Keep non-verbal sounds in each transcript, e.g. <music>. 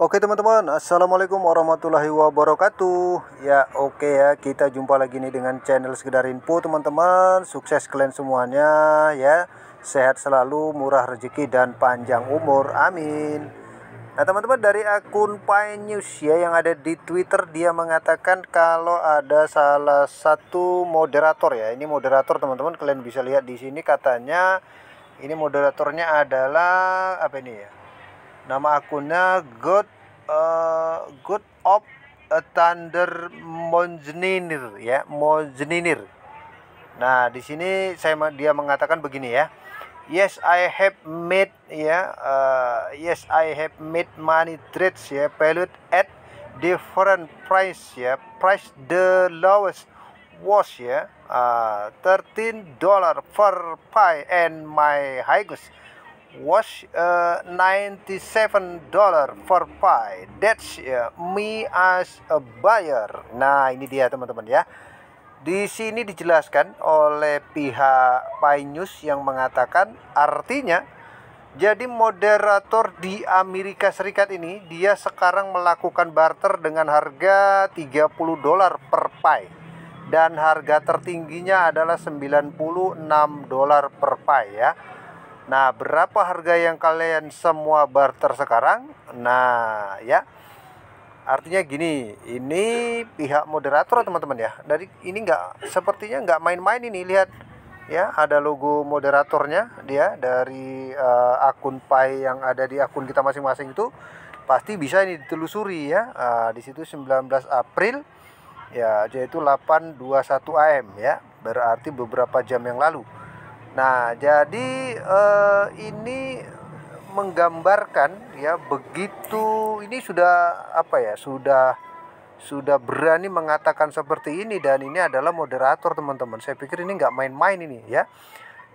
Oke teman-teman, Assalamualaikum warahmatullahi wabarakatuh Ya oke ya, kita jumpa lagi nih dengan channel Sekedar Info teman-teman Sukses kalian semuanya ya Sehat selalu, murah rezeki dan panjang umur, amin Nah teman-teman dari akun Pine News ya yang ada di Twitter Dia mengatakan kalau ada salah satu moderator ya Ini moderator teman-teman, kalian bisa lihat di sini katanya Ini moderatornya adalah, apa ini ya nama akunnya good uh, eh, God of Thunder Monjninir ya Monjninir nah di sini saya dia mengatakan begini ya Yes, I have made ya. uh, yes, I have made money trades ya, valued at different price ya. Price the lowest was ya uh, eh, 13 dollar per pie and my highest was uh, 97 dollar for buy that's uh, me as a buyer nah ini dia teman-teman ya di sini dijelaskan oleh pihak Pai News yang mengatakan artinya jadi moderator di Amerika Serikat ini dia sekarang melakukan barter dengan harga 30 dolar per pie dan harga tertingginya adalah 96 dolar per pie ya. Nah, berapa harga yang kalian semua barter sekarang? Nah, ya. Artinya gini, ini pihak moderator teman-teman ya. Dari ini nggak sepertinya nggak main-main ini lihat ya ada logo moderatornya dia dari uh, akun Pai yang ada di akun kita masing-masing itu pasti bisa ini ditelusuri ya uh, di situ 19 April ya yaitu 821 AM ya berarti beberapa jam yang lalu Nah, jadi eh, ini menggambarkan ya begitu ini sudah apa ya sudah sudah berani mengatakan seperti ini dan ini adalah moderator teman-teman saya pikir ini nggak main-main ini ya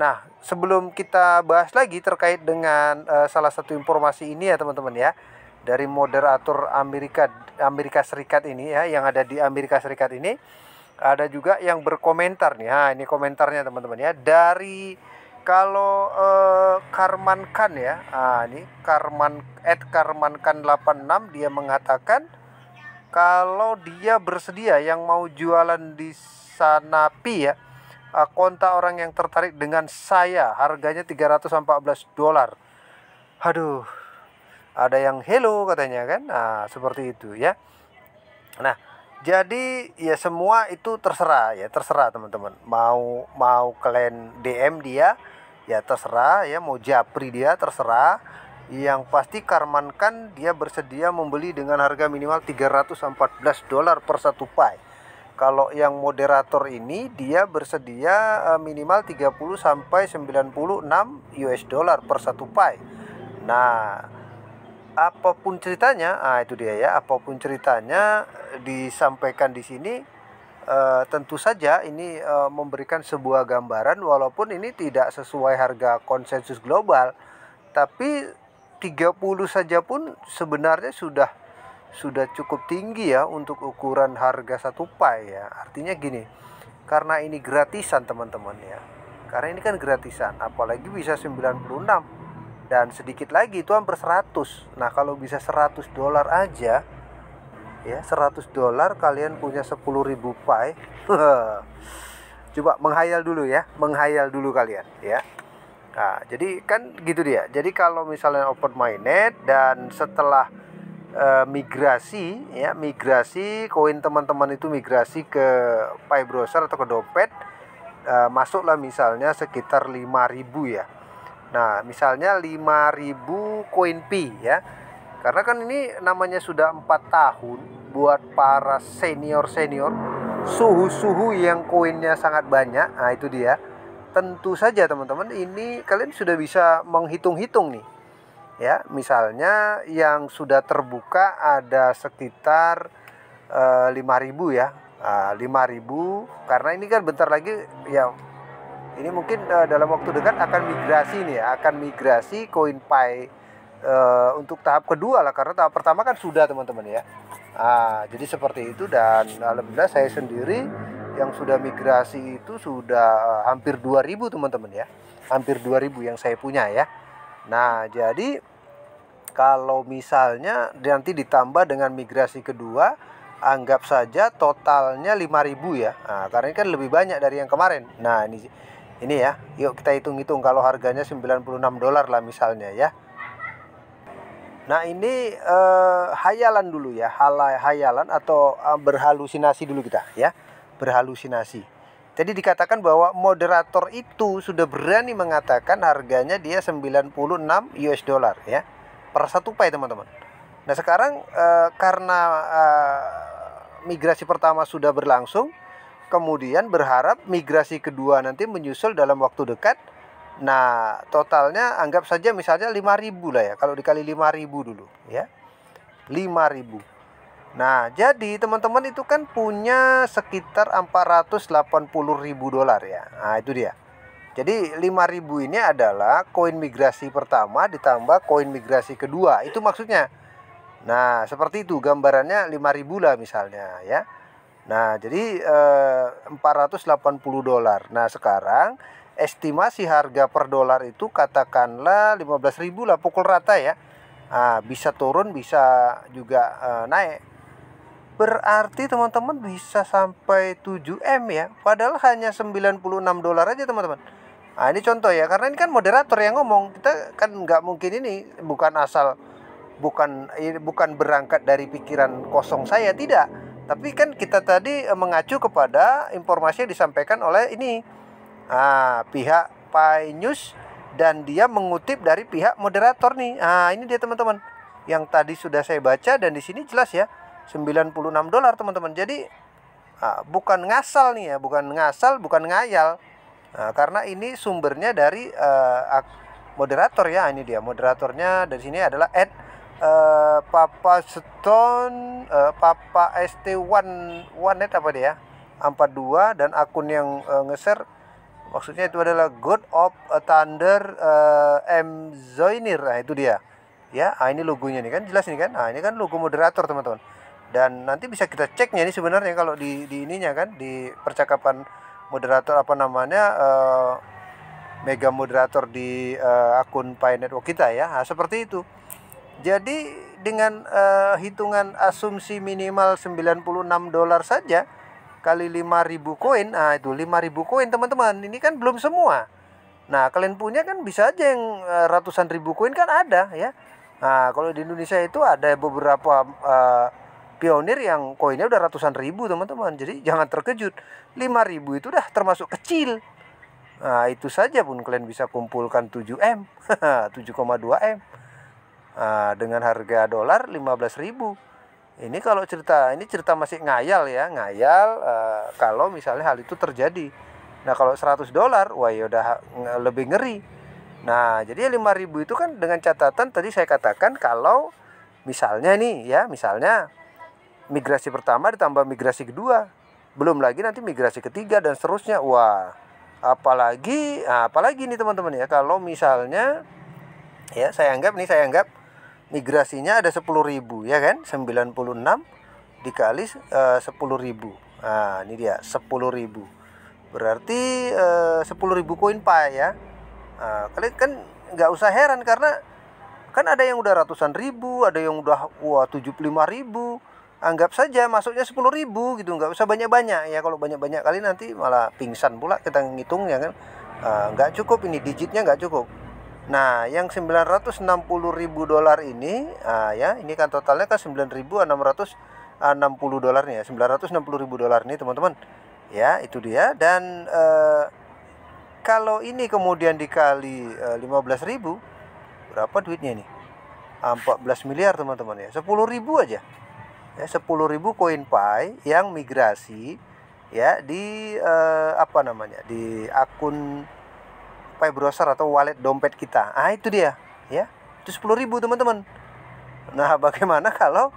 nah sebelum kita bahas lagi terkait dengan uh, salah satu informasi ini ya teman-teman ya dari moderator Amerika Amerika Serikat ini ya yang ada di Amerika Serikat ini ada juga yang berkomentar nih. Nah, ini komentarnya teman-teman ya. Dari kalau eh, Karman Khan ya. Ah, ini Karman at Karman Khan 86 dia mengatakan kalau dia bersedia yang mau jualan di Sanapi ya. Eh, konta orang yang tertarik dengan saya harganya 314 dolar. Aduh, ada yang hello katanya kan nah seperti itu ya nah jadi ya semua itu terserah ya, terserah teman-teman. Mau mau kalian DM dia ya terserah ya, mau japri dia terserah. Yang pasti Karman kan dia bersedia membeli dengan harga minimal 314 dolar per satu pie. Kalau yang moderator ini dia bersedia eh, minimal 30 sampai 96 US dollar per satu pie. Nah, apapun ceritanya, ah itu dia ya, apapun ceritanya disampaikan di sini uh, tentu saja ini uh, memberikan sebuah gambaran walaupun ini tidak sesuai harga konsensus global, tapi 30 saja pun sebenarnya sudah sudah cukup tinggi ya untuk ukuran harga satu pai ya. Artinya gini, karena ini gratisan teman-teman ya. Karena ini kan gratisan, apalagi bisa 96 dan sedikit lagi itu hampir 100 nah kalau bisa 100 dolar aja ya 100 dolar kalian punya 10.000 pai <laughs> coba menghayal dulu ya menghayal dulu kalian ya nah jadi kan gitu dia jadi kalau misalnya open mainnet dan setelah e, migrasi ya migrasi koin teman-teman itu migrasi ke pai browser atau ke dompet e, masuklah misalnya sekitar 5.000 ya Nah, misalnya 5000 koin pi ya. Karena kan ini namanya sudah 4 tahun buat para senior-senior suhu-suhu yang koinnya sangat banyak. Nah, itu dia. Tentu saja teman-teman ini kalian sudah bisa menghitung-hitung nih. Ya, misalnya yang sudah terbuka ada sekitar uh, eh, 5000 ya. Uh, ah, 5000 karena ini kan bentar lagi ya ini mungkin uh, dalam waktu dekat akan migrasi nih ya, akan migrasi koin uh, untuk tahap kedua lah karena tahap pertama kan sudah teman-teman ya. Nah, jadi seperti itu dan alhamdulillah saya sendiri yang sudah migrasi itu sudah eh, hampir 2000 teman-teman ya. Hampir 2000 yang saya punya ya. Nah, jadi kalau misalnya nanti ditambah dengan migrasi kedua anggap saja totalnya 5000 ya. Nah, karena ini kan lebih banyak dari yang kemarin. Nah, ini ini ya yuk kita hitung-hitung kalau harganya 96 dolar lah misalnya ya Nah ini eh, hayalan dulu ya, halai hayalan atau eh, berhalusinasi dulu kita ya, berhalusinasi. Jadi dikatakan bahwa moderator itu sudah berani mengatakan harganya dia 96 US dollar ya per satu pay teman-teman. Nah sekarang eh, karena eh, migrasi pertama sudah berlangsung, kemudian berharap migrasi kedua nanti menyusul dalam waktu dekat. Nah, totalnya anggap saja misalnya 5000 lah ya. Kalau dikali 5000 dulu ya. 5000. Nah, jadi teman-teman itu kan punya sekitar 480.000 dolar ya. Nah, itu dia. Jadi 5000 ini adalah koin migrasi pertama ditambah koin migrasi kedua. Itu maksudnya. Nah, seperti itu gambarannya 5000 lah misalnya ya. Nah, jadi eh, 480 dolar. Nah, sekarang estimasi harga per dolar itu katakanlah ribu lah pukul rata ya. Nah, bisa turun, bisa juga eh, naik. Berarti teman-teman bisa sampai 7M ya. Padahal hanya 96 dolar aja teman-teman. Nah, ini contoh ya, karena ini kan moderator yang ngomong. Kita kan nggak mungkin ini bukan asal bukan bukan berangkat dari pikiran kosong saya tidak tapi kan kita tadi eh, mengacu kepada informasi yang disampaikan oleh ini ah, pihak Pai News dan dia mengutip dari pihak moderator nih. Ah, ini dia teman-teman. Yang tadi sudah saya baca dan di sini jelas ya 96 dolar teman-teman. Jadi ah, bukan ngasal nih ya, bukan ngasal, bukan ngayal. Nah, karena ini sumbernya dari uh, moderator ya, ini dia moderatornya dari sini adalah Ed uh, Papa Stone uh, Papa ST One One net apa dia 42 dan akun yang uh, eh, ngeser maksudnya itu adalah God of eh, Thunder uh, M Zoinir nah itu dia ya nah, ini logonya nih kan jelas nih kan Nah, ini kan logo moderator teman-teman dan nanti bisa kita ceknya ini sebenarnya kalau di, di ininya kan di percakapan moderator apa namanya uh, mega moderator di uh, akun Pi Network kita ya nah, seperti itu jadi dengan uh, hitungan asumsi minimal 96 dolar saja kali 5000 koin, nah itu 5000 koin teman-teman. Ini kan belum semua. Nah, kalian punya kan bisa aja yang eh, ratusan ribu koin kan ada ya. Nah, kalau di Indonesia itu ada beberapa uh, pionir yang koinnya udah ratusan ribu teman-teman. Jadi jangan terkejut. 5000 itu udah termasuk kecil. Nah, itu saja pun kalian bisa kumpulkan 7M, 7,2M. <laughs> Nah, dengan harga dolar 15.000. Ini kalau cerita ini cerita masih ngayal ya, ngayal uh, kalau misalnya hal itu terjadi. Nah, kalau 100 dolar, wah ya udah lebih ngeri. Nah, jadi 5.000 itu kan dengan catatan tadi saya katakan kalau misalnya nih ya, misalnya migrasi pertama ditambah migrasi kedua, belum lagi nanti migrasi ketiga dan seterusnya. Wah, apalagi ah, apalagi nih teman-teman ya kalau misalnya ya saya anggap nih saya anggap migrasinya ada 10.000 ya kan 96 dikali eh, uh, 10.000 nah ini dia 10.000 berarti eh, uh, 10.000 koin pi ya nah, kalian kan nggak usah heran karena kan ada yang udah ratusan ribu ada yang udah wah 75 ribu anggap saja masuknya 10 ribu gitu nggak usah banyak-banyak ya kalau banyak-banyak kali nanti malah pingsan pula kita ngitung ya kan nah, nggak uh, cukup ini digitnya nggak cukup Nah, yang 960.000 dolar ini uh, ya, ini kan totalnya kan 9.660 ya. 960.000 dolar ini teman-teman. Ya, itu dia dan uh, kalau ini kemudian dikali eh, 15.000 berapa duitnya ini? 14 ah, miliar teman-teman ya. 10.000 aja. Ya, 10.000 koin pai yang migrasi ya di uh, apa namanya? di akun pakai browser atau wallet dompet kita. Ah itu dia, ya. Itu ribu teman-teman. Nah, <laughs> bagaimana kalau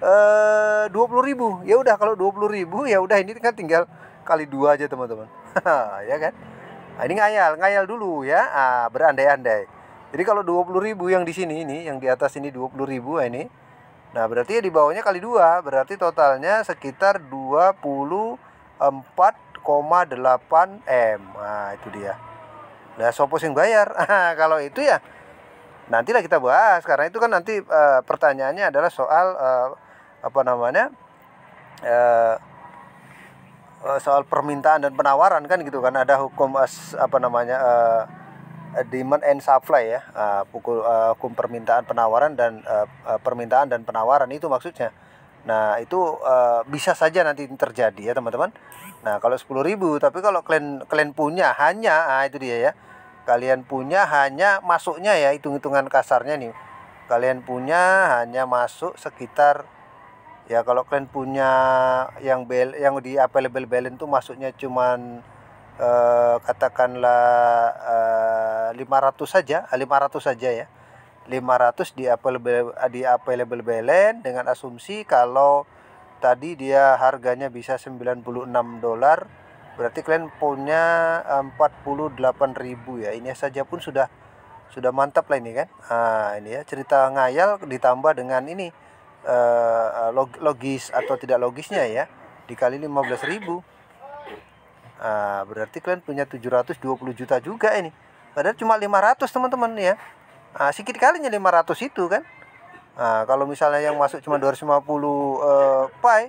eh, dua puluh ribu ya udah kalau dua puluh ribu ya udah ini kan tinggal kali dua aja teman-teman <laughs> ya kan nah, ini ngayal ngayal dulu ya ah, berandai-andai jadi kalau dua puluh ribu yang di sini ini yang di atas ini dua puluh ribu ah, ini nah berarti ya di bawahnya kali dua berarti totalnya sekitar dua puluh empat delapan m nah itu dia Nah, sopo sing bayar? <laughs> Kalau itu ya nantilah kita bahas karena itu kan nanti uh, pertanyaannya adalah soal uh, apa namanya? Uh, soal permintaan dan penawaran kan gitu kan ada hukum as, apa namanya uh, demand and supply ya uh, pukul uh, hukum permintaan penawaran dan uh, permintaan dan penawaran itu maksudnya Nah, itu uh, bisa saja nanti terjadi ya, teman-teman. Nah, kalau ribu tapi kalau kalian kalian punya hanya ah itu dia ya. Kalian punya hanya masuknya ya hitung-hitungan kasarnya nih. Kalian punya hanya masuk sekitar ya kalau kalian punya yang bel yang di available balance tuh masuknya cuman eh, katakanlah eh, 500 saja, 500 saja ya. 500 di available eh, di available balance dengan asumsi kalau tadi dia harganya bisa 96 dolar berarti kalian punya 48.000 eh, ya ini saja pun sudah sudah mantap lah ini kan nah, ini ya cerita ngayal ditambah dengan ini eh, logis atau tidak logisnya ya dikali 15.000 Nah, berarti kalian punya 720 juta juga ini. Padahal cuma 500 teman-teman ya. Nah, sikit kalinya 500 itu kan. Nah, kalau misalnya yang masuk cuma 250 eh, pi,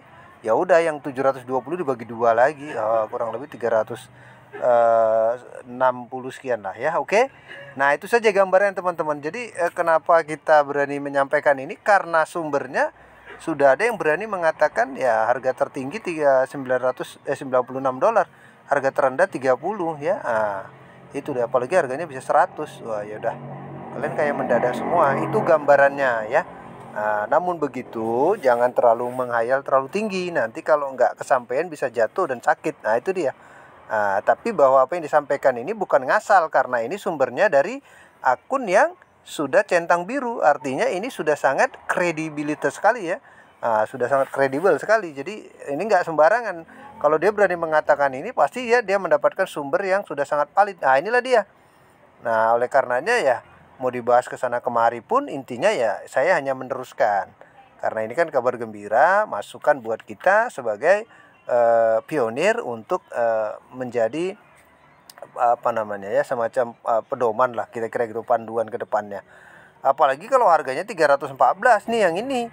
ya udah yang 720 dibagi dua lagi, ah, kurang lebih 300 Uh, 60 sekian lah ya oke okay? nah itu saja gambarnya teman-teman jadi uh, kenapa kita berani menyampaikan ini karena sumbernya sudah ada yang berani mengatakan ya harga tertinggi sembilan eh, 96 dolar harga terendah 30 ya ah, itu deh apalagi harganya bisa 100 wah yaudah kalian kayak mendadak semua itu gambarannya ya nah, namun begitu jangan terlalu menghayal terlalu tinggi nanti kalau nggak kesampaian bisa jatuh dan sakit nah itu dia nah, tapi bahwa apa yang disampaikan ini bukan ngasal karena ini sumbernya dari akun yang sudah centang biru artinya ini sudah sangat kredibilitas sekali ya Nah, sudah sangat kredibel sekali. Jadi ini nggak sembarangan. Kalau dia berani mengatakan ini, pasti ya dia mendapatkan sumber yang sudah sangat valid. Nah inilah dia. Nah oleh karenanya ya mau dibahas ke sana kemari pun intinya ya saya hanya meneruskan karena ini kan kabar gembira masukan buat kita sebagai uh, pionir untuk uh, menjadi apa namanya ya semacam uh, pedoman lah kira-kira gitu panduan ke depannya apalagi kalau harganya 314 nih yang ini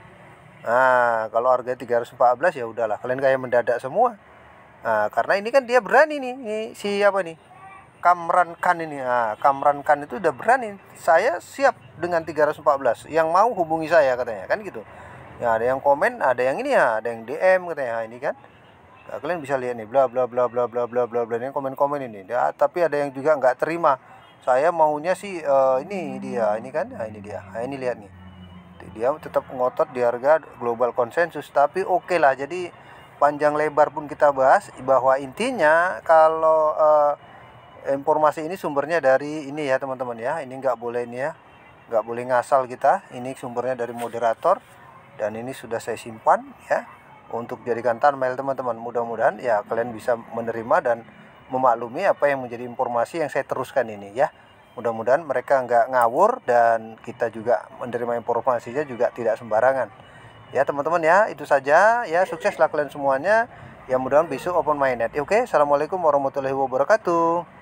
nah kalau harganya 314 ya udahlah kalian kayak mendadak semua nah, karena ini kan dia berani nih, nih si apa nih Kamran Khan ini. Nah, Kamran Khan itu udah berani. Saya siap dengan 314. Yang mau hubungi saya katanya kan gitu. Ya ada yang komen, ada yang ini ya, ada yang DM katanya. ini kan. Nah, kalian bisa lihat nih bla bla bla bla bla bla bla bla ini komen-komen ini. Ya, tapi ada yang juga nggak terima. Saya maunya sih uh, ini dia, ini kan. Nah, ini dia. Nah, ini lihat nih. Dia tetap ngotot di harga global konsensus tapi oke okay lah. Jadi panjang lebar pun kita bahas bahwa intinya kalau uh, informasi ini sumbernya dari ini ya teman-teman ya ini nggak boleh ini ya nggak boleh ngasal kita ini sumbernya dari moderator dan ini sudah saya simpan ya untuk jadikan thumbnail teman-teman mudah-mudahan ya kalian bisa menerima dan memaklumi apa yang menjadi informasi yang saya teruskan ini ya mudah-mudahan mereka nggak ngawur dan kita juga menerima informasinya juga tidak sembarangan ya teman-teman ya itu saja ya sukseslah kalian semuanya ya mudah-mudahan besok open net oke assalamualaikum warahmatullahi wabarakatuh